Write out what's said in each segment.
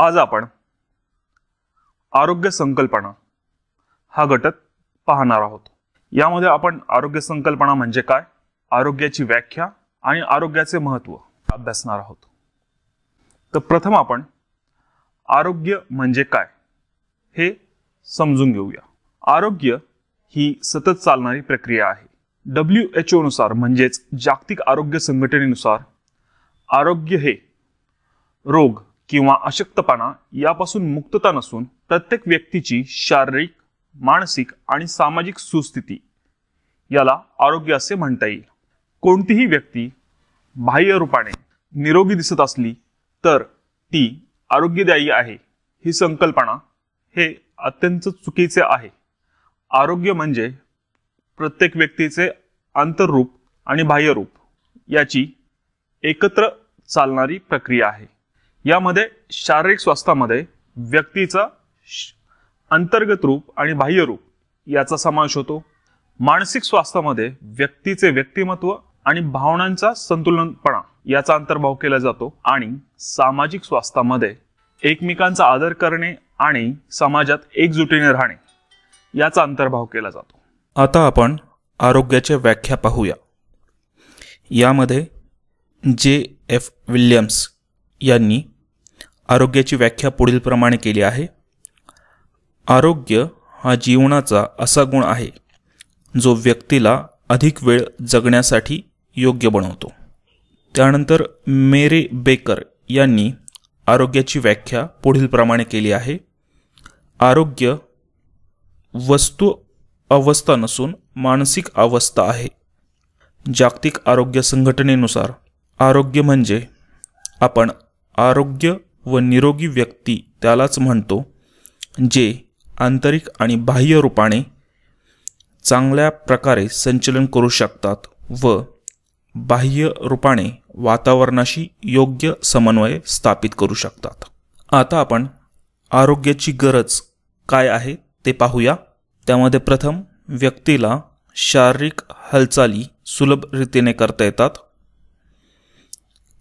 आज आपण आरोग्य संकल्पना हा घटक पाहणार आहोत यामध्ये आपण आरोग्य संकल्पना म्हणजे काय आरोग्याची व्याख्या आणि आरोग्याचे महत्त्व अभ्यासणार आहोत तर प्रथम आपण आरोग्य म्हणजे काय हे समजून घेऊया आरोग्य ही सतत चालणारी प्रक्रिया आहे डब्ल्यू एच नुसार म्हणजेच जागतिक आरोग्य संघटनेनुसार आरोग्य हे रोग किंवा अशक्तपणा यापासून मुक्तता नसून प्रत्येक व्यक्तीची शारीरिक मानसिक आणि सामाजिक सुस्थिती याला आरोग्य असे म्हणता येईल कोणतीही व्यक्ती बाह्य रूपाने निरोगी दिसत असली तर ती आरोग्यदायी आहे ही संकल्पना हे अत्यंत चुकीचे आहे आरोग्य म्हणजे प्रत्येक व्यक्तीचे आंतररूप आणि बाह्यरूप याची एकत्र चालणारी प्रक्रिया आहे यामध्ये शारीरिक स्वास्थ्यामध्ये व्यक्तीचा अंतर्गत रूप आणि बाह्य रूप याचा समावेश होतो मानसिक स्वास्थ्यामध्ये व्यक्तीचे व्यक्तिमत्व आणि भावनांचा संतुलनपणा याचा अंतर्भाव केला जातो आणि सामाजिक स्वास्थ्यामध्ये एकमेकांचा आदर करणे आणि समाजात एकजुटीने राहणे याचा अंतर्भाव केला जातो आता आपण आरोग्याच्या व्याख्या पाहूया यामध्ये जे एफ विल्यम्स यांनी आरोग्याची व्याख्या पुढीलप्रमाणे केली आहे आरोग्य हा जीवनाचा असा गुण आहे जो व्यक्तीला अधिक वेळ जगण्यासाठी योग्य बनवतो त्यानंतर मेरे बेकर यांनी आरोग्याची व्याख्या पुढीलप्रमाणे केली आहे आरोग्य वस्तू अवस्था नसून मानसिक अवस्था आहे जागतिक आरोग्य संघटनेनुसार आरोग्य म्हणजे आपण आरोग्य व निरोगी व्यक्ती त्यालाच म्हणतो जे आंतरिक आणि बाह्य रूपाने चांगल्या प्रकारे संचलन करू शकतात व बाह्य रूपाने वातावरणाशी योग्य समन्वय स्थापित करू शकतात आता आपण आरोग्याची गरज काय आहे ते पाहूया त्यामध्ये प्रथम व्यक्तीला शारीरिक हालचाली सुलभ रीतीने करता येतात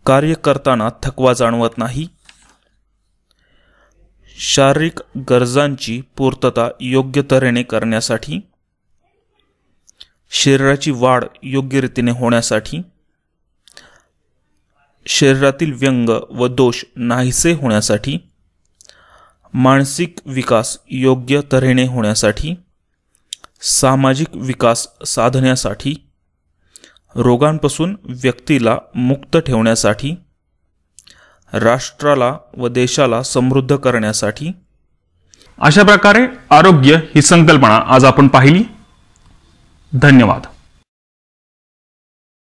कार्य करताना थकवा जाणवत नाही शारीरिक गरजांची पूर्तता योग्य तऱ्हेने करण्यासाठी शरीराची वाढ योग्य रीतीने होण्यासाठी शरीरातील व्यंग व दोष नाहीसे होण्यासाठी मानसिक विकास योग्य तऱ्हेने होण्यासाठी सामाजिक विकास साधण्यासाठी रोगांपासून व्यक्तीला मुक्त ठेवण्यासाठी राष्ट्राला व देशाला समृद्ध करण्यासाठी अशा प्रकारे आरोग्य ही संकल्पना आज आपण पाहिली धन्यवाद